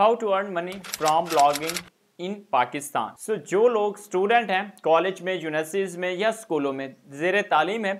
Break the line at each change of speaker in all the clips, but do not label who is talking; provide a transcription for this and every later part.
how to earn money from blogging in Pakistan so जो लोग student हैं कॉलेज में यूनिवर्सिटीज़ में या स्कूलों में जेर तालीम है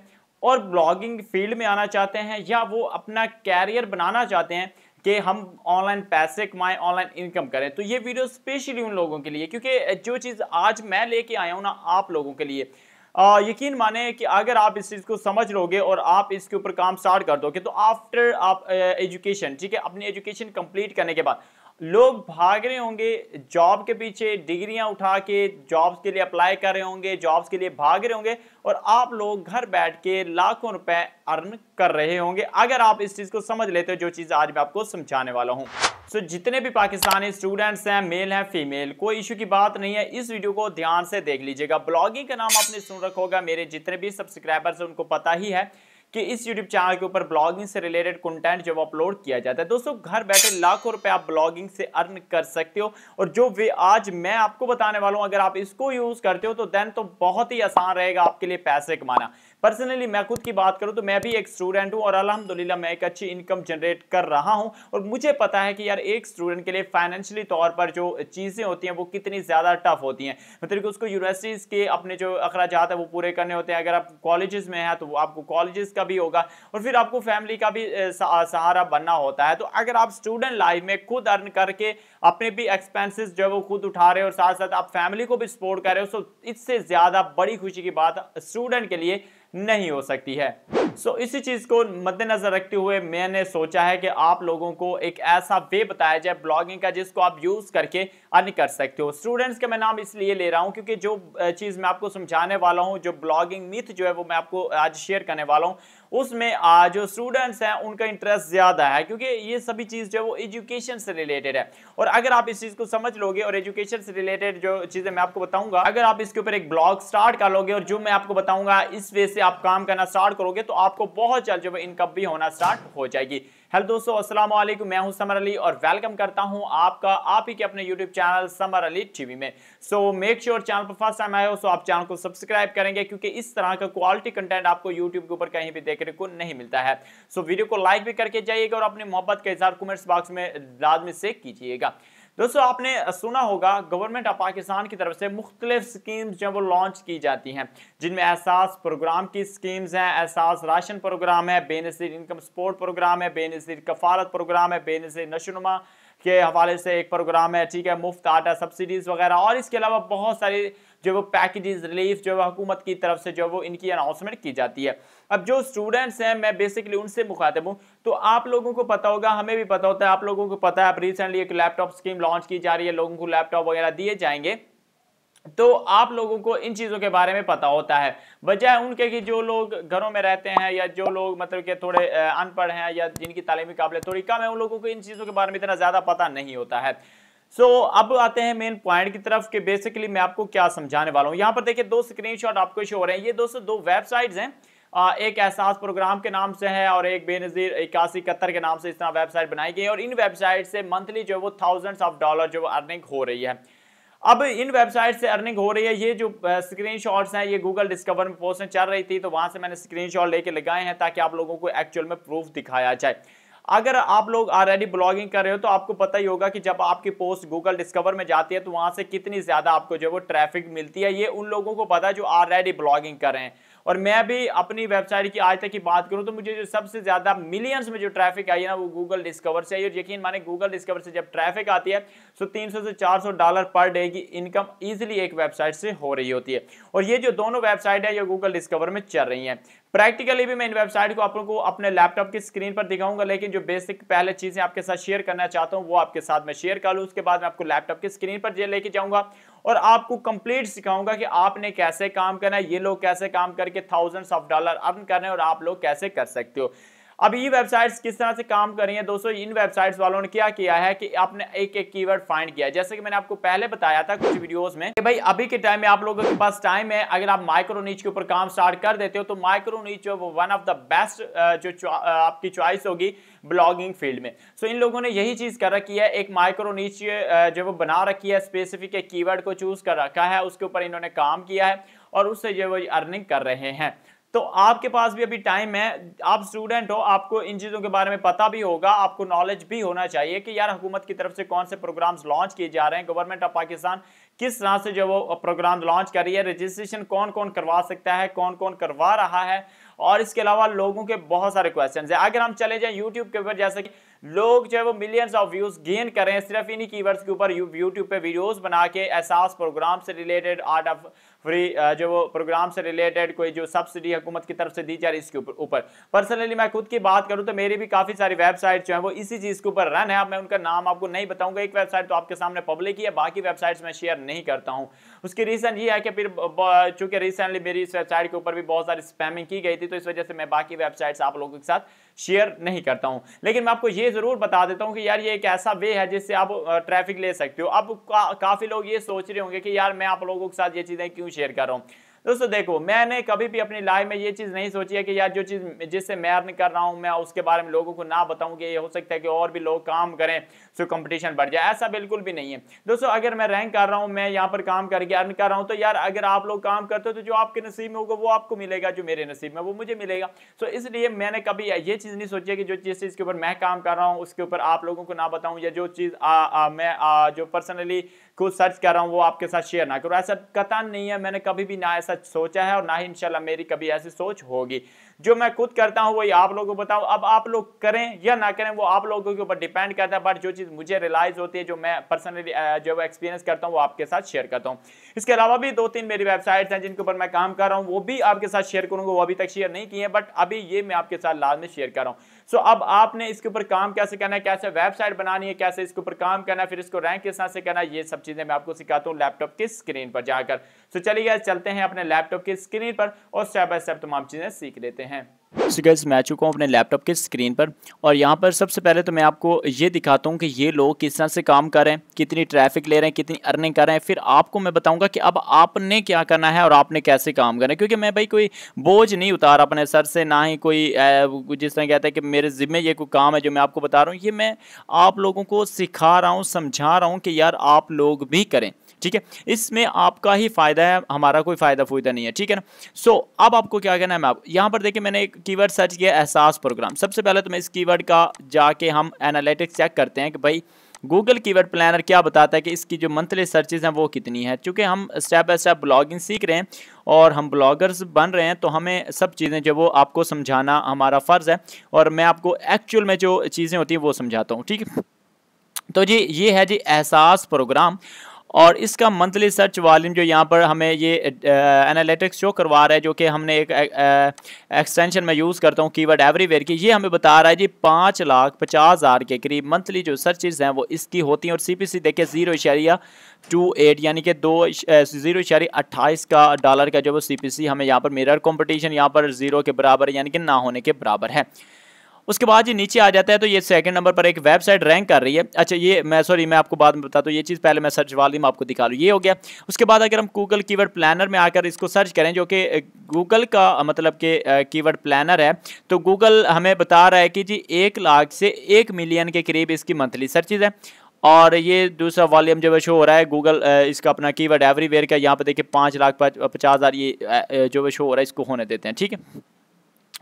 और ब्लॉगिंग फील्ड में आना चाहते हैं या वो अपना कैरियर बनाना चाहते हैं कि हम ऑनलाइन पैसे कमाएं ऑनलाइन इनकम करें तो ये वीडियो स्पेशली उन लोगों के लिए क्योंकि जो चीज़ आज मैं लेके आया हूँ ना आप लोगों के लिए आ, यकीन माने कि अगर आप इस चीज़ को समझ लोगे और आप इसके ऊपर काम स्टार्ट कर दोगे तो आफ्टर आप एजुकेशन ठीक है अपनी एजुकेशन कंप्लीट करने के बाद लोग भाग रहे होंगे जॉब के पीछे डिग्रियां उठा के जॉब्स के लिए अप्लाई कर रहे होंगे जॉब्स के लिए भाग रहे होंगे और आप लोग घर बैठ के लाखों रुपए अर्न कर रहे होंगे अगर आप इस चीज़ को समझ लेते हो जो चीज़ आज मैं आपको समझाने वाला हूं सो so, जितने भी पाकिस्तानी स्टूडेंट्स हैं मेल हैं फीमेल कोई इशू की बात नहीं है इस वीडियो को ध्यान से देख लीजिएगा ब्लॉगिंग का नाम आपने सुन रखा होगा मेरे जितने भी सब्सक्राइबर्स हैं उनको पता ही है कि इस यूट्यूब चैनल के ऊपर ब्लॉगिंग से रिलेटेड कंटेंट जब अपलोड किया जाता है दोस्तों घर बैठे लाखों रुपए आप ब्लॉगिंग से अर्न कर सकते हो और जो वे आज मैं आपको बताने वाला हूं अगर आप इसको यूज करते हो तो देन तो बहुत ही आसान रहेगा आपके लिए पैसे कमाना पर्सनली मैं खुद की बात करूँ तो मैं भी एक स्टूडेंट हूँ और अलहमदिल्ला मैं एक अच्छी इनकम जनरेट कर रहा हूँ और मुझे पता है कि यार एक स्टूडेंट के लिए फाइनेंशियली तौर पर जो चीज़ें होती हैं वो कितनी ज़्यादा टफ होती हैं मतलब कि उसको यूनिवर्सिटीज़ के अपने जो अखराज है वो पूरे करने होते हैं अगर आप कॉलेज़ में हैं तो आपको कॉलेज़ का भी होगा और फिर आपको फैमिली का भी सहारा बनना होता है तो अगर आप स्टूडेंट लाइफ में खुद अर्न करके अपने भी एक्सपेंसेस जो है वो खुद उठा रहे हो और साथ साथ आप फैमिली को भी सपोर्ट कर रहे हो सो इससे ज़्यादा बड़ी खुशी की बात स्टूडेंट के लिए नहीं हो सकती है सो so, इसी चीज़ को मद्देनज़र रखते हुए मैंने सोचा है कि आप लोगों को एक ऐसा वे बताया जाए ब्लॉगिंग का जिसको आप यूज़ करके अन कर सकते हो स्टूडेंट्स का मैं नाम इसलिए ले रहा हूँ क्योंकि जो चीज़ मैं आपको समझाने वाला हूँ जो ब्लॉगिंग मिथ जो है वो मैं आपको आज शेयर करने वाला हूँ उसमें जो स्टूडेंट्स हैं उनका इंटरेस्ट ज़्यादा है क्योंकि ये सभी चीज़ जो है वो एजुकेशन से रिलेटेड है और अगर आप इस चीज को समझ लोगे और एजुकेशन से रिलेटेड जो चीजें मैं आपको बताऊंगा अगर आप इसके ऊपर एक ब्लॉग स्टार्ट कर लोगे और जो मैं आपको बताऊंगा इस वे से आप काम करना स्टार्ट करोगे तो आपको बहुत जल्द जो है इनकम भी होना स्टार्ट हो जाएगी हेलो दोस्तों अस्सलाम वालेकुम मैं हूं समर अली और वेलकम करता हूं आपका आप ही के अपने YouTube channel Samar Ali TV में सो मेक श्योर चैनल पर फर्स्ट टाइम आए हो सो आप चैनल को सब्सक्राइब करेंगे क्योंकि इस तरह का क्वालिटी कंटेंट आपको यूट्यूब के ऊपर कहीं भी देखने को नहीं मिलता है सो वीडियो को लाइक भी करके जाइएगा और अपनी मोहब्बत का इजहार कमेंट्स बॉक्स में लाजमी से कीजिएगा दोस्तों आपने सुना होगा गवर्नमेंट ऑफ पाकिस्तान की तरफ से मुख्तलिफ स्कीम्स जो है वो लॉन्च की जाती हैं जिनमें एहसास प्रोग्राम की स्कीम्स हैं एहसास राशन प्रोग्राम है बेनजीर इनकम सपोर्ट प्रोग्राम है बेनजीर कफालत प्रोग्राम है बेनजीर नशोनुमा के हवाले से एक प्रोग्राम है ठीक है मुफ्त आटा सब्सिडीज़ वगैरह और इसके अलावा बहुत सारी जो वो पैकेजेस रिलीफ जो हुकूमत की तरफ से जो वो इनकी अनाउंसमेंट की जाती है अब जो स्टूडेंट्स हैं मैं बेसिकली उनसे मुखातिब हूँ तो आप लोगों को पता होगा हमें भी पता होता है आप लोगों को पता है अब रिसेंटली एक लैपटॉप स्कीम लॉन्च की जा रही है लोगों को लैपटॉप वगैरह दिए जाएंगे तो आप लोगों को इन चीज़ों के बारे में पता होता है वजह उनके कि जो लोग घरों में रहते हैं या जो लोग मतलब के थोड़े अनपढ़ हैं या जिनकी तालीमी काबिलियत थोड़ी कम है उन लोगों को इन चीज़ों के बारे में इतना ज़्यादा पता नहीं होता है सो so, अब आते हैं मेन पॉइंट की तरफ कि बेसिकली मैं आपको क्या समझाने वाला हूँ यहाँ पर देखिए दो स्क्रीनशॉट आपको शो हो रहे हैं ये दोस्तों दो वेबसाइट्स हैं एक एहसास प्रोग्राम के नाम से है और एक बेनज़ीर इक्यासी इकहत्तर के नाम से इस तरह वेबसाइट बनाई गई है और इन वेबसाइट से मंथली जो है वो थाउजेंड्स ऑफ डॉलर जो अर्निंग हो रही है अब इन वेबसाइट से अर्निंग हो रही है ये जो स्क्रीनशॉट्स हैं ये गूगल डिस्कवर में पोस्ट चल रही थी तो वहाँ से मैंने शॉट लेके लगाए हैं ताकि आप लोगों को एक्चुअल में प्रूफ दिखाया जाए अगर आप लोग ऑलरेडी ब्लॉगिंग कर रहे हो तो आपको पता ही होगा कि जब आपकी पोस्ट गूगल डिस्कवर में जाती है तो वहां से कितनी ज़्यादा आपको जो है वो ट्रैफिक मिलती है ये उन लोगों को पता है जो ऑलरेडी ब्लॉगिंग कर रहे हैं और मैं भी अपनी वेबसाइट की आज तक की बात करूँ तो मुझे जो सबसे ज़्यादा मिलियंस में जो ट्रैफिक आई है ना वो गूगल डिस्कवर से आई और यकीन माने गूगल डिस्कवर से जब ट्रैफिक आती है तो 300 से 400 डॉलर पर डे की इनकम ईजिली एक वेबसाइट से हो रही होती है और ये जो दोनों वेबसाइट है ये गूगल डिस्कवर में चल रही है प्रैक्टिकली भी मैं इन वेबसाइट को आप लोगों को अपने लैपटॉप की स्क्रीन पर दिखाऊंगा लेकिन जो बेसिक पहले चीज़ें आपके साथ शेयर करना चाहता हूँ वो आपके साथ मैं शेयर कर लूँ उसके बाद मैं आपको लैपटॉप की स्क्रीन पर लेके जाऊंगा और आपको कंप्लीट सिखाऊंगा कि आपने कैसे काम करना है ये लोग कैसे काम करके थाउजेंड्स ऑफ डॉलर अर्न कर रहे हैं और आप लोग कैसे कर सकते हो अब ये वेबसाइट्स किस तरह से काम कर रही हैं दोस्तों इन वेबसाइट्स वालों ने क्या किया है कि आपने एक एक कीवर्ड फाइंड किया जैसे कि मैंने आपको पहले बताया था कुछ वीडियोस में कि भाई अभी के टाइम में आप लोगों के पास टाइम है अगर आप माइक्रोनीच के ऊपर काम स्टार्ट कर देते हो तो माइक्रोनीच नीच वन ऑफ द बेस्ट जो आपकी चॉइस होगी ब्लॉगिंग फील्ड में सो इन लोगों ने यही चीज़ कर रखी है एक माइक्रोनीच जो वो बना रखी है स्पेसिफिक एक कीवर्ड को चूज़ कर रखा है उसके ऊपर इन्होंने काम किया है और उससे जो वो अर्निंग कर रहे हैं तो आपके पास भी अभी टाइम है आप स्टूडेंट हो आपको इन चीज़ों के बारे में पता भी होगा आपको नॉलेज भी होना चाहिए कि यार हुकूमत की तरफ से कौन से प्रोग्राम्स लॉन्च किए जा रहे हैं गवर्नमेंट ऑफ पाकिस्तान किस तरह से जो वो प्रोग्राम लॉन्च कर रही है रजिस्ट्रेशन कौन कौन करवा सकता है कौन कौन करवा रहा है और इसके अलावा लोगों के बहुत सारे क्वेश्चन है अगर हम चले जाए यूट्यूब के ऊपर जैसे कि लोग जो है वो मिलियंस ऑफ व्यूज गेन करें सिर्फ इन्हीं कीवर्ड्स के ऊपर यूट्यूब पे वीडियोस बना के एहसास प्रोग्राम से related art of free uh, जो वो प्रोग्राम से रिलेटेड कोई जो सब्सिडी हुकूमत की तरफ से दी जा रही है इसके ऊपर पर्सनली मैं खुद की बात करूँ तो मेरी भी काफ़ी सारी वेबसाइट जो है वो इसी चीज़ के ऊपर रन है अब मैं उनका नाम आपको नहीं बताऊँगा एक वेबसाइट तो आपके सामने पब्लिक ही है बाकी वेबसाइट्स मैं शेयर नहीं करता हूँ उसकी रीज़न ये है कि फिर चूँकि रिसेंटली मेरी इस वेबसाइट के ऊपर भी बहुत सारी स्पैमिंग की गई थी तो इस वजह से मैं बाकी वेबसाइट्स आप लोगों के साथ शेयर नहीं करता हूँ लेकिन मैं आपको ये ज़रूर बता देता हूँ कि यार ये एक ऐसा वे है जिससे आप ट्रैफिक uh, ले सकते हो अब काफ़ी लोग ये सोच रहे होंगे कि यार मैं आप लोगों के साथ ये चीज़ें क्यों enxergaram दोस्तों देखो मैंने कभी भी अपनी लाइफ में ये चीज़ नहीं सोची है कि यार जो चीज़ जिससे मैं अर्न कर रहा हूँ मैं उसके बारे में लोगों को ना बताऊँ कि ये हो सकता है कि और भी लोग काम करें तो कंपटीशन बढ़ जाए ऐसा बिल्कुल भी नहीं है दोस्तों अगर मैं रैंक कर रहा हूँ मैं यहाँ पर काम करके अर्न कर रहा हूँ तो यार अगर आप लोग काम करते हो तो जो आपके नसीब में होगा वो आपको मिलेगा जो मेरे नसीब में वो मुझे मिलेगा सो इसलिए मैंने कभी ये चीज़ नहीं सोची है कि जो जिस चीज़ के ऊपर मैं काम कर रहा हूँ उसके ऊपर आप लोगों को ना बताऊँ या जो चीज़ मैं जो पर्सनली खुद सर्च कर रहा हूँ वो आपके साथ शेयर ना करूँ ऐसा कतान नहीं है मैंने कभी भी ना ऐसा सच सोचा है और ना ही इंशाल्लाह मेरी कभी ऐसी सोच होगी जो मैं खुद करता हूँ वही आप लोगों को बताऊँ अब आप लोग करें या ना करें वो आप लोगों के ऊपर डिपेंड करता है बट जो चीज़ मुझे रियलाइज होती है जो मैं पर्सनली जो एक्सपीरियंस करता हूँ वो आपके साथ शेयर करता हूँ इसके अलावा भी दो तीन मेरी वेबसाइट्स हैं जिनके ऊपर मैं काम कर रहा हूँ वो भी आपके साथ शेयर करूँगा वो अभी तक शेयर नहीं किए बट अभी ये मैं आपके साथ लाद में शेयर कर रहा हूँ सो अब आपने इसके ऊपर काम कैसे करना है कैसे वेबसाइट बनानी है कैसे इसके ऊपर काम करना है फिर इसको रैंक किस तरह से करना है ये सब चीज़ें मैं आपको सिखाता हूँ लैपटॉप की स्क्रीन पर जाकर सो चलिए चलते हैं अपने लैपटॉप की स्क्रीन पर और स्टेप बाय स्टेप तमाम चीज़ें सीख लेते हैं सो गैस मैं आ चुका हूँ अपने लैपटॉप के स्क्रीन पर और यहाँ पर सबसे पहले तो मैं आपको ये दिखाता हूँ कि ये लोग किस तरह से काम कर रहे हैं कितनी ट्रैफिक ले रहे हैं कितनी अर्निंग कर रहे हैं फिर आपको मैं बताऊँगा कि अब आपने क्या करना है और आपने कैसे काम करना है क्योंकि मैं भाई कोई बोझ नहीं उतार अपने सर से ना ही कोई जिस तरह कहता है कि मेरे ज़िम्मे ये कोई काम है जो मैं आपको बता रहा हूँ ये मैं आप लोगों को सिखा रहा हूँ समझा रहा हूँ कि यार आप लोग भी करें ठीक है इसमें आपका ही फ़ायदा है हमारा कोई फ़ायदा फूदा नहीं है ठीक है ना सो अब आपको क्या कहना है मैं आप यहाँ पर देखिए मैंने एक कीवर्ड सर्च किया एहसास प्रोग्राम सबसे पहले तो मैं इस कीवर्ड का जाके हम एनालिटिक्स चेक करते हैं कि भाई गूगल कीवर्ड प्लानर क्या बताता है कि इसकी जो मंथली सर्चेज हैं वो कितनी है चूँकि हम स्टेप बाय स्टेप ब्लॉगिंग सीख रहे हैं और हम ब्लॉगर्स बन रहे हैं तो हमें सब चीज़ें जो वो आपको समझाना हमारा फ़र्ज़ है और मैं आपको एक्चुअल में जो चीज़ें होती हैं वो समझाता हूँ ठीक है तो जी ये है जी एहसास प्रोग्राम और इसका मंथली सर्च वॉल्यूम जो यहाँ पर हमें ये एनालिटिक्स शो करवा रहा है जो कि हमने एक एक्सटेंशन में यूज़ करता हूँ कीवर्ड एवरीवेयर की ये हमें बता रहा है जी पाँच लाख पचास हज़ार के करीब मंथली जो सर्चेज हैं वो इसकी होती हैं और सी पी सी देखिए ज़ीरो इशारिया टू एट यानी कि दो ज़ीरो इशारिया अट्ठाईस का डॉलर का जो वो सी पी सी हमें यहाँ पर मिरर कॉम्पिटिशन यहाँ पर ज़ीरो के बराबर यानी कि ना होने के बराबर है उसके बाद ये नीचे आ जाता है तो ये सेकंड नंबर पर एक वेबसाइट रैंक कर रही है अच्छा ये मैं सॉरी मैं आपको बाद में बताता हूँ ये चीज़ पहले मैं सर्च वाली में आपको दिखा लूँ ये हो गया उसके बाद अगर हम गूगल कीवर्ड प्लानर में आकर इसको सर्च करें जो कि गूगल का मतलब कि कीवर्ड प्लानर है तो गूगल हमें बता रहा है कि जी एक लाख से एक मिलियन के करीब इसकी मंथली सर्चिज़ है और ये दूसरा वॉल्यूम जब शो हो रहा है गूगल इसका अपना कीवर्ड एवरीवेयर का यहाँ पे देखिए पाँच लाख पचास हज़ार ये जो शो हो रहा है इसको होने देते हैं ठीक है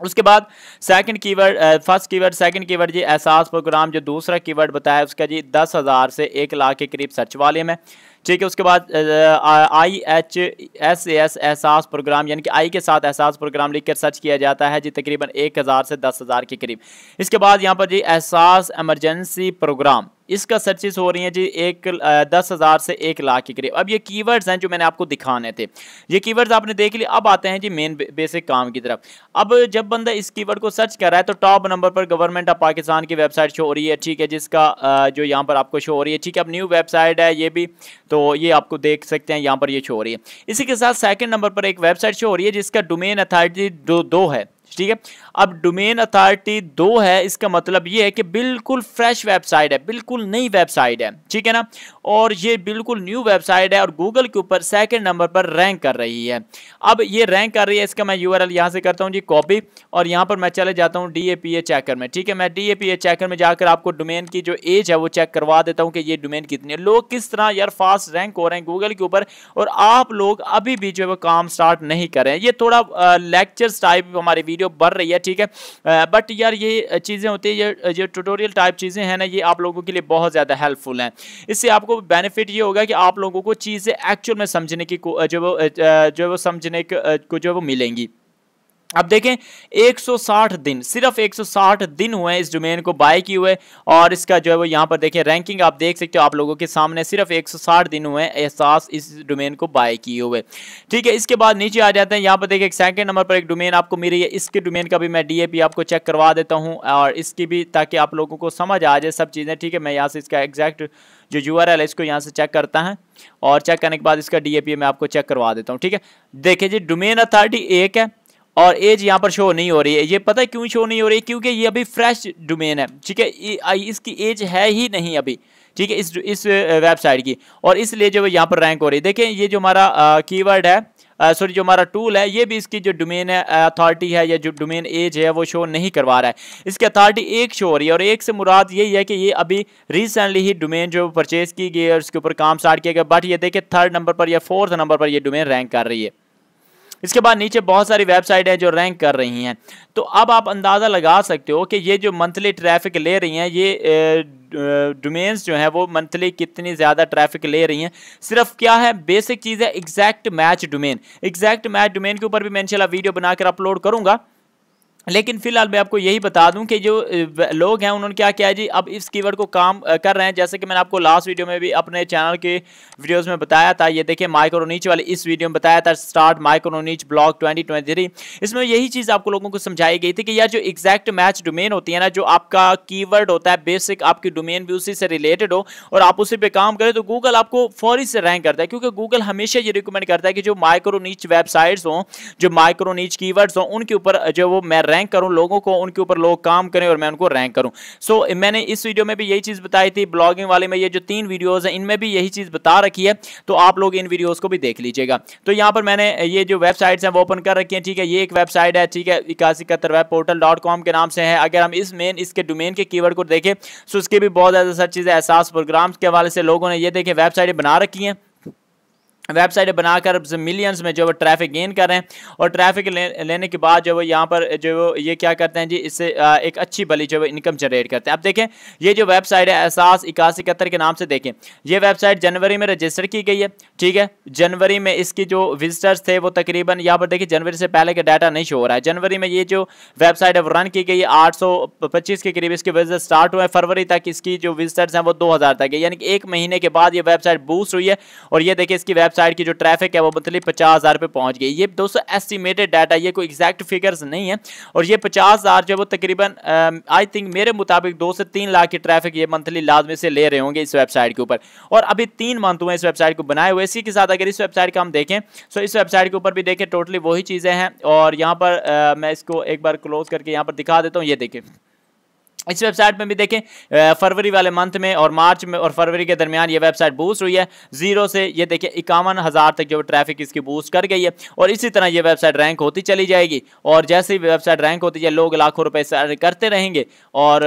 उसके बाद second keyword first keyword second keyword जी एहसास प्रोग्राम जो दूसरा कीवर्ड बताया उसका जी दस हज़ार से एक लाख के करीब सर्च वॉल्यूम है ठीक है उसके बाद I H S S Ehsaas programme यानी कि आई के साथ एहसास प्रोग्राम लिखकर सर्च किया जाता है जी तकरीबन एक हज़ार से दस हज़ार के करीब इसके बाद यहाँ पर जी एहसास एमरजेंसी प्रोग्राम इसका सर्चिस हो रही हैं जी एक दस हज़ार से एक लाख के करीब अब ये कीवर्ड्स हैं जो मैंने आपको दिखाने थे ये कीवर्ड्स आपने देख लिए अब आते हैं जी मेन बेसिक काम की तरफ अब जब बंदा इस कीवर्ड को सर्च कर रहा है तो टॉप नंबर पर गवर्नमेंट ऑफ पाकिस्तान की वेबसाइट शो हो रही है ठीक है जिसका जो यहाँ पर आपको शो हो रही है ठीक है अब न्यू वेबसाइट है ये भी तो ये आपको देख सकते हैं यहाँ पर ये शो हो रही है इसी के साथ सेकंड नंबर पर एक वेबसाइट शो हो रही है जिसका डोमेन अथॉरिटी दो, दो है ठीक है अब डोमेन अथॉरिटी दो है इसका मतलब ये है कि बिल्कुल फ्रेश वेबसाइट है बिल्कुल नई वेबसाइट है ठीक है ना और ये बिल्कुल न्यू वेबसाइट है और गूगल के ऊपर सेकंड नंबर पर रैंक कर रही है अब ये रैंक कर रही है इसका मैं यूआरएल आर यहाँ से करता हूँ जी कॉपी और यहाँ पर मैं चले जाता हूँ डी ए चेकर में ठीक है मैं D A P A checker में जाकर आपको डोमेन की जो एज है वो चेक करवा देता हूँ कि ये डोमेन कितनी है लोग किस तरह यार फास्ट रैंक हो रहे हैं गूगल के ऊपर और आप लोग अभी भी जो है वो काम स्टार्ट नहीं करें ये थोड़ा लेक्चर्स टाइप हमारे वीडियो वीडियो बढ़ रही है ठीक है बट यार ये चीज़ें होती है ये ट्यूटोरियल टाइप चीज़ें हैं ना ये आप लोगों के लिए बहुत ज़्यादा हेल्पफुल हैं इससे आपको बेनिफिट ये होगा कि आप लोगों को चीज़ें एक्चुअल में समझने की जो वो जो वो समझने को जो वो मिलेंगी अब देखें 160 दिन सिर्फ 160 दिन हुए इस डोमेन को बाय किए हुए और इसका जो है वो यहाँ पर देखें रैंकिंग आप देख सकते हो आप लोगों के सामने सिर्फ 160 दिन हुए एहसास इस डोमेन को बाय किए हुए ठीक है इसके बाद नीचे आ जाते हैं यहाँ पर देखें सेकेंड नंबर पर एक डोमेन आपको मिली है इसके डोमेन का भी मैं डी आपको चेक करवा देता हूँ और इसकी भी ताकि आप लोगों को समझ आ जाए सब चीज़ें ठीक है मैं यहाँ से इसका एग्जैक्ट जो यू आर है इसको यहाँ से चेक करता है और चेक करने के बाद इसका डी मैं आपको चेक करवा देता हूँ ठीक है देखिए जी डोमेन अथॉरिटी एक है और एज यहाँ पर शो नहीं हो रही है ये पता है क्यों शो नहीं हो रही है क्योंकि ये अभी फ्रेश डोमेन है ठीक है इसकी एज है ही नहीं अभी ठीक है इस इस वेबसाइट की और इसलिए जो यहाँ पर रैंक हो रही है देखें ये जो हमारा कीवर्ड है सॉरी जो हमारा टूल है ये भी इसकी जो डोमेन है अथॉरिटी है या जो डोमेन एज है वो शो नहीं करवा रहा है इसकी अथॉरिटी एक शो हो रही है और एक से मुराद यही है कि ये अभी रिसेंटली ही डोमेन जो परचेज़ की गई है उसके ऊपर काम स्टार्ट किया गया बट ये देखिए थर्ड नंबर पर या फोर्थ नंबर पर यह डोमेन रैंक कर रही है इसके बाद नीचे बहुत सारी वेबसाइट हैं जो रैंक कर रही हैं तो अब आप अंदाज़ा लगा सकते हो कि ये जो मंथली ट्रैफिक ले रही हैं ये डोमेन्स जो हैं वो मंथली कितनी ज़्यादा ट्रैफिक ले रही हैं सिर्फ क्या है बेसिक चीज़ है exact match domain exact match domain के ऊपर भी मैं इंशाल्लाह वीडियो बनाकर अपलोड करूँगा लेकिन फिलहाल मैं आपको यही बता दूं कि जो लोग हैं उन्होंने क्या किया है जी अब इस कीवर्ड को काम कर रहे हैं जैसे कि मैंने आपको लास्ट वीडियो में भी अपने चैनल के वीडियोस में बताया था ये देखिए माइक्रोनीच वाले इस वीडियो में बताया था स्टार्ट माइक्रोनीच ब्लॉग 2023 इसमें यही चीज़ आपको लोगों को समझाई गई थी कि यार जो एग्जैक्ट मैच डोमेन होती है ना जो आपका की होता है बेसिक आपकी डोमेन भी उसी से रिलेटेड हो और आप उसी पर काम करें तो गूगल आपको फौरी से रैंक करता है क्योंकि गूगल हमेशा ये रिकमेंड करता है कि जो माइक्रोनीच वेबसाइट्स हों जो माइक्रोनीच कीवर्ड्स हों उनके ऊपर जो वो मैं रैंक करूं लोगों को उनके ऊपर लोग काम करें और मैं उनको रैंक करूं सो so, मैंने इस वीडियो में भी यही चीज़ बताई थी ब्लॉगिंग वाले में ये जो तीन वीडियोज़ हैं इनमें भी यही चीज़ बता रखी है तो आप लोग इन वीडियोज़ को भी देख लीजिएगा तो यहां पर मैंने ये जो वेबसाइट्स हैं वो ओपन कर रखी है ठीक है ये एक वेबसाइट है ठीक है इक्यासी वेब पोर्टल डॉट कॉम के नाम से है अगर हम इस मेन इसके डोमेन के कीवर्ड को देखें तो उसके भी बहुत ज़्यादा सर चीजें एहसास प्रोग्राम्स के हवाले से लोगों ने ये देखे वेबसाइटें बना रखी हैं वेबसाइट बनाकर मिलियंस में जो वो ट्रैफिक गेन कर रहे हैं और ट्रैफिक ले, लेने के बाद जो वो यहाँ पर जो ये क्या करते हैं जी इससे एक अच्छी भली जो वो इनकम जनरेट करते हैं अब देखें ये जो वेबसाइट है एहसास इक्यासी इकहत्तर के नाम से देखें ये वेबसाइट जनवरी में रजिस्टर की गई है ठीक है जनवरी में इसकी जो विजिटर्स थे वो तकरीबन यहाँ पर देखिए जनवरी से पहले का डाटा नहीं शो हो रहा है जनवरी में ये जो वेबसाइट है रन की गई है आठ के करीब इसके विजिटर स्टार्ट हुए फरवरी तक इसकी जो विजिटर्स हैं वो दो तक है यानी कि एक महीने के बाद ये वेबसाइट बूस्ट हुई है और ये देखिए इसकी वेबसाइट साइड की जो ट्रैफिक है वो मतलब पचास हज़ार पर पहुँच गई ये दोस्तों एस्टिमेटेड डाटा ये कोई एग्जैक्ट फिगर्स नहीं है और ये पचास हज़ार जो है वो तकरीबन आई um, थिंक मेरे मुताबिक दो से तीन लाख की ट्रैफिक ये मंथली लाजमी से ले रहे होंगे इस वेबसाइट के ऊपर और अभी तीन मंथ हुए इस वेबसाइट को बनाए हुए इसी के साथ अगर इस वेबसाइट का हम देखें तो इस वेबसाइट के ऊपर भी देखें टोटली वही चीज़ें हैं और यहाँ पर uh, मैं इसको एक बार क्लोज करके यहाँ पर दिखा देता हूँ ये देखें इस वेबसाइट में भी देखें फरवरी वाले मंथ में और मार्च में और फरवरी के दरमियान ये वेबसाइट बूस्ट हुई है जीरो से ये देखिए इक्यावन हज़ार तक जो ट्रैफिक इसकी बूस्ट कर गई है और इसी तरह ये वेबसाइट रैंक होती चली जाएगी और जैसे ही वेबसाइट रैंक होती है लोग लाखों रुपए करते रहेंगे और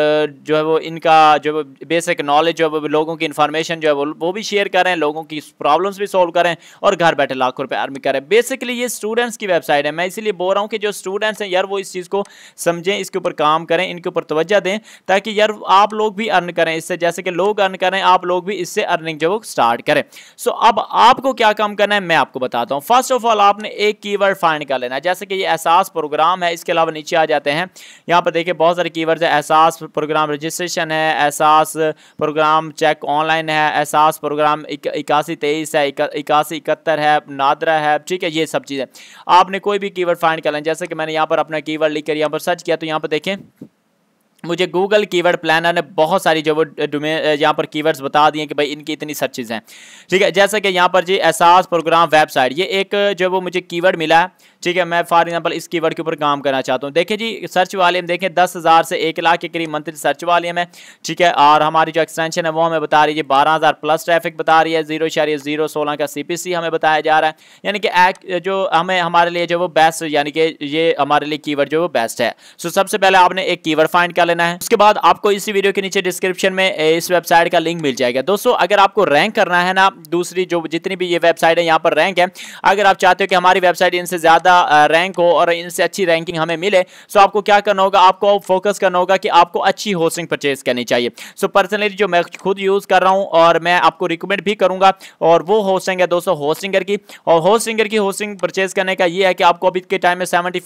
जो है वो इनका जो बेसिक नॉलेज जो लोगों की इन्फॉर्मेशन जो है वो वो भी शेयर करें लोगों की प्रॉब्लम्स भी सॉल्व करें और घर बैठे लाखों रुपये अर्निंग करें बेसिकली ये स्टूडेंट्स की वेबसाइट है मैं इसीलिए बोल रहा हूँ कि जो स्टूडेंट्स हैं यार वो इस चीज़ को समझें इसके ऊपर काम करें इनके ऊपर तोज्जा दें ताकि यार आप लोग भी अर्न करें इससे जैसे कि लोग अर्न करें आप लोग भी इससे अर्निंग जो स्टार्ट करें सो so, अब आपको क्या काम करना है मैं आपको बताता हूँ फर्स्ट ऑफ ऑल आपने एक वर्ड फाइंड कर लेना है जैसे कि ये एहसास प्रोग्राम है इसके अलावा नीचे आ जाते हैं यहाँ पर देखिए बहुत सारे की है एहसास प्रोग्राम रजिस्ट्रेशन है एहसास प्रोग्राम चेक ऑनलाइन है एहसास प्रोग्राम इक्यासी तेईस है इक्यासी इकहत्तर है नादरा है ठीक है ये सब चीज़ें आपने कोई भी कीवर्ड फाइंड कर लें जैसे कि मैंने यहाँ पर अपना कीवर्ड लिखकर यहाँ पर सर्च किया तो यहाँ पर देखें मुझे गूगल कीवर्ड प्लानर ने बहुत सारी जो वो डोमेन यहाँ पर कीवर्ड्स बता दिए कि भाई इनकी इतनी सर्चेज हैं ठीक है जैसे कि यहाँ पर जी एहसास प्रोग्राम वेबसाइट ये एक जो वो मुझे कीवर्ड मिला है ठीक है मैं फॉर एग्जाम्पल इस की के ऊपर काम करना चाहता हूँ देखिए जी सर्च वॉल्यूम देखें दस हज़ार से एक लाख के करीब मंथली सर्च वॉल्यूम है ठीक है और हमारी जो एक्सटेंशन है वो हमें बता रही है बारह हज़ार प्लस ट्रैफिक बता रही है जीरो शारी जीरो सोलह का सी हमें बताया जा रहा है यानी कि जो हमें हमारे लिए जो वो बेस्ट यानी कि ये हमारे लिए कीवर्ड जो वो बेस्ट है सो सबसे पहले आपने एक कीवर्ड फाइंड कर लेना है उसके बाद आपको इसी वीडियो के नीचे डिस्क्रिप्शन में इस वेबसाइट का लिंक मिल जाएगा दोस्तों अगर आपको रैंक करना है ना दूसरी जो जितनी भी ये वेबसाइट है यहाँ पर रैंक है अगर आप चाहते हो कि हमारी वेबसाइट इनसे ज़्यादा अच्छा रैंक हो और इनसे अच्छी रैंकिंग हमें मिले सो तो आपको क्या करना होगा आपको फोकस करना होगा कि आपको अच्छी होस्टिंग परचेज करनी चाहिए सो पर्सनली जो मैं खुद यूज़ कर रहा हूँ और मैं आपको रिकमेंड भी करूँगा और वो होस्टिंग है दोस्तों होस्टिंगर की और होस्टिंगर की होस्टिंग परचेज करने का ये है कि आपको अभी के टाइम में सेवेंटी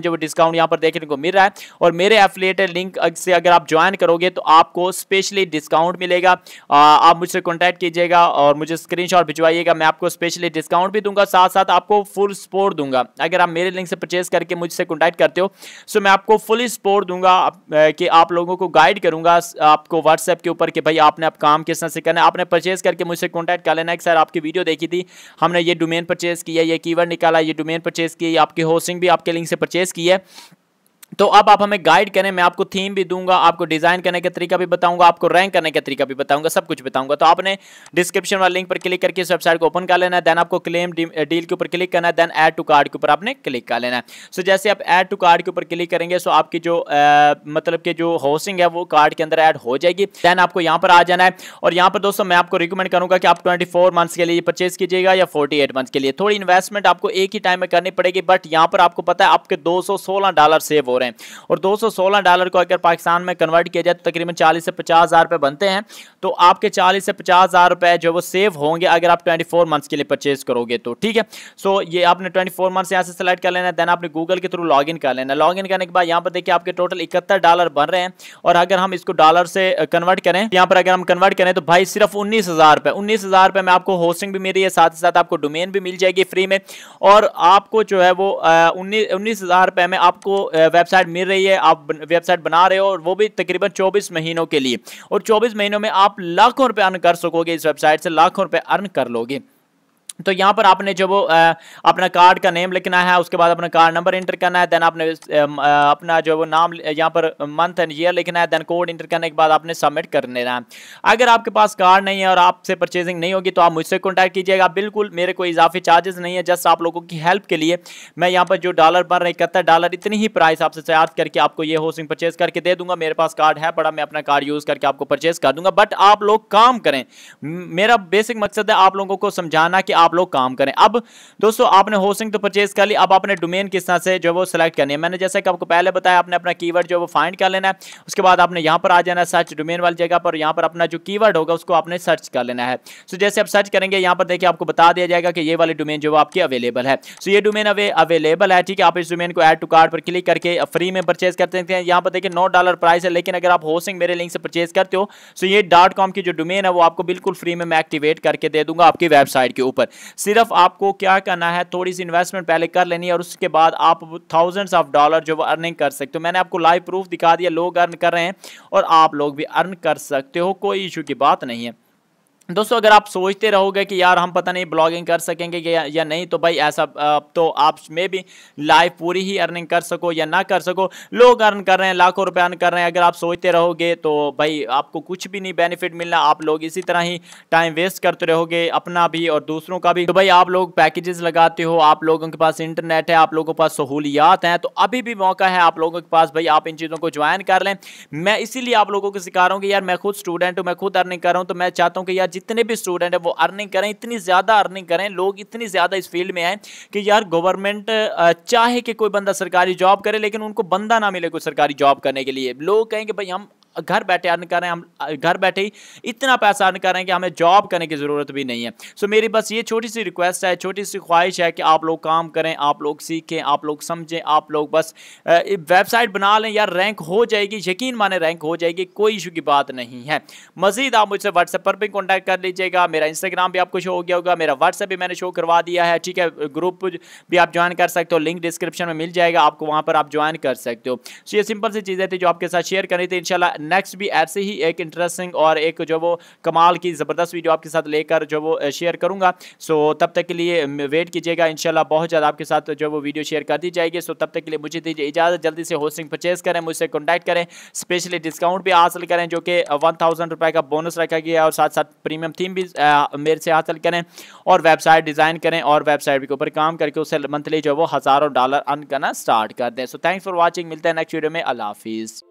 जो डिस्काउंट यहाँ पर देखने को मिल रहा है और मेरे एफिलेटेड लिंक से अगर आप ज्वाइन करोगे तो आपको स्पेशली डिस्काउंट मिलेगा आप मुझसे कॉन्टैक्ट कीजिएगा और मुझे स्क्रीन भिजवाइएगा मैं आपको स्पेशली डिस्काउंट भी दूंगा साथ साथ आपको फुल सपोर्ट दूंगा अगर आप मेरे लिंक से परचेज करके मुझसे कॉन्टैक्ट करते हो सो मैं आपको फुल सपोर्ट दूंगा कि आप लोगों को गाइड करूंगा आपको व्हाट्सएप के ऊपर कि भाई आपने आप काम किस तरह से करना है आपने परचेज करके मुझसे कॉन्टैक्ट कर लेना है सर आपकी वीडियो देखी थी हमने ये डोमेन परचेज किया ये कीवर्ड निकाला ये डोमेन परचेज की आपकी होस्टिंग भी आपके लिंक से परचेज की है तो अब आप हमें गाइड करें मैं आपको थीम भी दूंगा आपको डिज़ाइन करने का तरीका भी बताऊंगा आपको रैंक करने का तरीका भी बताऊंगा सब कुछ बताऊंगा तो आपने डिस्क्रिप्शन वाले लिंक पर क्लिक करके इस वेबसाइट को ओपन कर लेना है देन आपको क्लेम डील uh, के ऊपर क्लिक करना है देन ऐड टू कार्ड के ऊपर आपने क्लिक कर लेना है सो जैसे आप ऐड टू कार्ड के ऊपर क्लिक करेंगे सो आपकी जो आ, uh, मतलब की जो होस्टिंग है वो कार्ड के अंदर ऐड हो जाएगी देन आपको यहाँ पर आ जाना है और यहाँ पर दोस्तों मैं आपको रिकमेंड करूँगा कि आप ट्वेंटी मंथ्स के लिए परचेज कीजिएगा या फोर्टी मंथ्स के लिए थोड़ी इन्वेस्टमेंट आपको एक ही टाइम में करनी पड़ेगी बट यहाँ पर आपको पता है आपके दो डॉलर सेव हो रहे हैं हैं और 216 डॉलर को अगर पाकिस्तान में कन्वर्ट किया जाए तो तकरीबन चालीस से पचास हज़ार रुपये बनते हैं तो आपके चालीस से पचास हज़ार रुपये जो वो सेव होंगे अगर आप ट्वेंटी फोर मंथ्स के लिए परचेज करोगे तो ठीक है सो ये आपने ट्वेंटी फोर मंथ्स यहाँ से सेलेक्ट कर लेना है देन आपने गूगल के थ्रू लॉग इन कर लेना लॉग इन करने के बाद यहाँ पर देखिए आपके टोटल इकहत्तर डॉलर बन रहे हैं और अगर हम इसको डॉलर से कन्वर्ट करें यहाँ पर अगर हम कन्वर्ट करें तो भाई सिर्फ उन्नीस हज़ार रुपये उन्नीस हज़ार रुपये में आपको होस्टिंग भी मिल रही है साथ ही साथ आपको डोमेन भी मिल जाएगी फ्री में और आपको जो है वो उन्नीस उन्नीस हज़ार रुपये में आपको वेब वेबसाइट मिल रही है आप वेबसाइट बना रहे हो और वो भी तकरीबन चौबीस महीनों के लिए और चौबीस महीनों में आप लाखों रुपये अर्न कर सकोगे इस वेबसाइट से लाखों रुपये अर्न कर लोगे तो यहाँ पर आपने जो वो अपना कार्ड का नेम लिखना है उसके बाद अपना कार्ड नंबर इंटर करना है देन आपने अपना जो वो नाम यहाँ पर मंथ एंड ईयर लिखना है देन कोड इंटर करने के बाद आपने सबमिट कर लेना है अगर आपके पास कार्ड नहीं है और आपसे परचेजिंग नहीं होगी तो आप मुझसे कॉन्टैक्ट कीजिएगा बिल्कुल मेरे कोई इजाफी चार्जेस नहीं है जस्ट आप लोगों की हेल्प के लिए मैं यहाँ पर जो डॉलर रहा इकहत्तर डॉलर इतनी ही प्राइस आपसे तैयार करके आपको ये होस्टिंग परचेज करके दे दूंगा मेरे पास कार्ड है बड़ा मैं अपना कार्ड यूज़ करके आपको परचेज कर दूंगा बट आप लोग काम करें मेरा बेसिक मकसद है आप लोगों को समझाना कि आप आप लोग काम करें अब दोस्तों आपने होस्टिंग तो परचेज कर ली अब आपने डोमेन किस तरह से जो वो सिलेक्ट करनी है मैंने जैसे कि आपको पहले बताया आपने अपना कीवर्ड जो वो फाइंड कर लेना है उसके बाद आपने यहाँ पर आ जाना है सर्च डोमेन वाली जगह पर यहाँ पर अपना जो की होगा उसको आपने सर्च कर लेना है सो जैसे आप सर्च करेंगे यहाँ पर देखिए आपको बता दिया जाएगा कि ये वाली डोमेन जो आपकी अवेलेबल है सो ये डोमेन अवे अवेलेबल है ठीक है आप इस डोमेन को एड टू कार्ड पर क्लिक करके फ्री में परचेज कर सकते हैं यहाँ पर देखिए नौ डॉलर प्राइस है लेकिन अगर आप होस्टिंग मेरे लिंक से परचेज करते हो सो ये डॉट कॉम की जो डोमेन है वो आपको बिल्कुल फ्री में मैं एक्टिवेट करके दे दूंगा आपकी वेबसाइट के ऊपर सिर्फ आपको क्या करना है थोड़ी सी इन्वेस्टमेंट पहले कर लेनी है और उसके बाद आप थाउजेंड्स ऑफ डॉलर जो अर्निंग कर सकते हो मैंने आपको लाइव प्रूफ दिखा दिया लोग अर्न कर रहे हैं और आप लोग भी अर्न कर सकते हो कोई इशू की बात नहीं है दोस्तों अगर आप सोचते रहोगे कि यार हम पता नहीं ब्लॉगिंग कर सकेंगे या, या नहीं तो भाई ऐसा तो आप में भी लाइफ पूरी ही अर्निंग कर सको या ना कर सको लोग अर्न कर रहे हैं लाखों रुपए अर्न कर रहे हैं अगर आप सोचते रहोगे तो भाई आपको कुछ भी नहीं बेनिफिट मिलना आप लोग इसी तरह ही टाइम वेस्ट करते रहोगे अपना भी और दूसरों का भी तो भाई आप लोग पैकेजेस लगाते हो आप लोगों के पास इंटरनेट है आप लोगों के पास सहूलियात हैं तो अभी भी मौका है आप लोगों के पास भाई आप इन चीज़ों को ज्वाइन कर लें मैं इसीलिए आप लोगों को सिखा रहा हूँ कि यार मैं खुद स्टूडेंट हूँ मैं खुद अर्निंग कर रहा हूँ तो मैं चाहता हूँ कि यार जितने भी स्टूडेंट हैं वो अर्निंग करें इतनी ज़्यादा अर्निंग करें लोग इतनी ज़्यादा इस फील्ड में आए कि यार गवर्नमेंट चाहे कि कोई बंदा सरकारी जॉब करे लेकिन उनको बंदा ना मिले कोई सरकारी जॉब करने के लिए लोग कहें कि भाई हम घर बैठे अर्न कर रहे हैं हम घर बैठे ही इतना पैसा अर्न कर रहे हैं कि हमें जॉब करने की ज़रूरत भी नहीं है सो मेरी बस ये छोटी सी रिक्वेस्ट है छोटी सी ख्वाहिश है कि आप लोग काम करें आप लोग सीखें आप लोग समझें आप लोग बस वेबसाइट बना लें यार रैंक हो जाएगी यकीन माने रैंक हो जाएगी कोई इशू की बात नहीं है मजीद आप मुझसे व्हाट्सएप पर भी कॉन्टैक्ट कर लीजिएगा मेरा इंस्टाग्राम भी आपको शो हो गया होगा मेरा व्हाट्सएप भी मैंने शो करवा दिया है ठीक है ग्रुप भी आप ज्वाइन कर सकते हो लिंक डिस्क्रिप्शन में मिल जाएगा आपको वहाँ पर आप ज्वाइन कर सकते हो सो ये सिंपल सी चीज़ें थी जो आपके साथ शेयर करनी थी इनशाला नेक्स्ट भी ऐसे ही एक इंटरेस्टिंग और एक जो वो कमाल की ज़बरदस्त वीडियो आपके साथ लेकर जो वो शेयर करूँगा सो तब तक के लिए वेट कीजिएगा इनशाला बहुत ज़्यादा आपके साथ जो वो वीडियो शेयर कर दी जाएगी सो तब तक के लिए मुझे दीजिए इजाज़त जल्दी से होस्टिंग परचेज करें मुझसे कॉन्टैक्ट करें स्पेशली डिस्काउंट भी हासिल करें जो कि वन थाउजेंड रुपये का बोनस रखा गया है और साथ साथ प्रीमियम थीम भी मेरे से हासिल करें और वेबसाइट डिज़ाइन करें और वेबसाइट के ऊपर काम करके उसे मंथली जो वो हज़ारों डॉलर अन करना स्टार्ट कर दें सो थैंक्स फॉर वॉचिंग मिलते हैं नेक्स्ट वीडियो में अला हाफिज़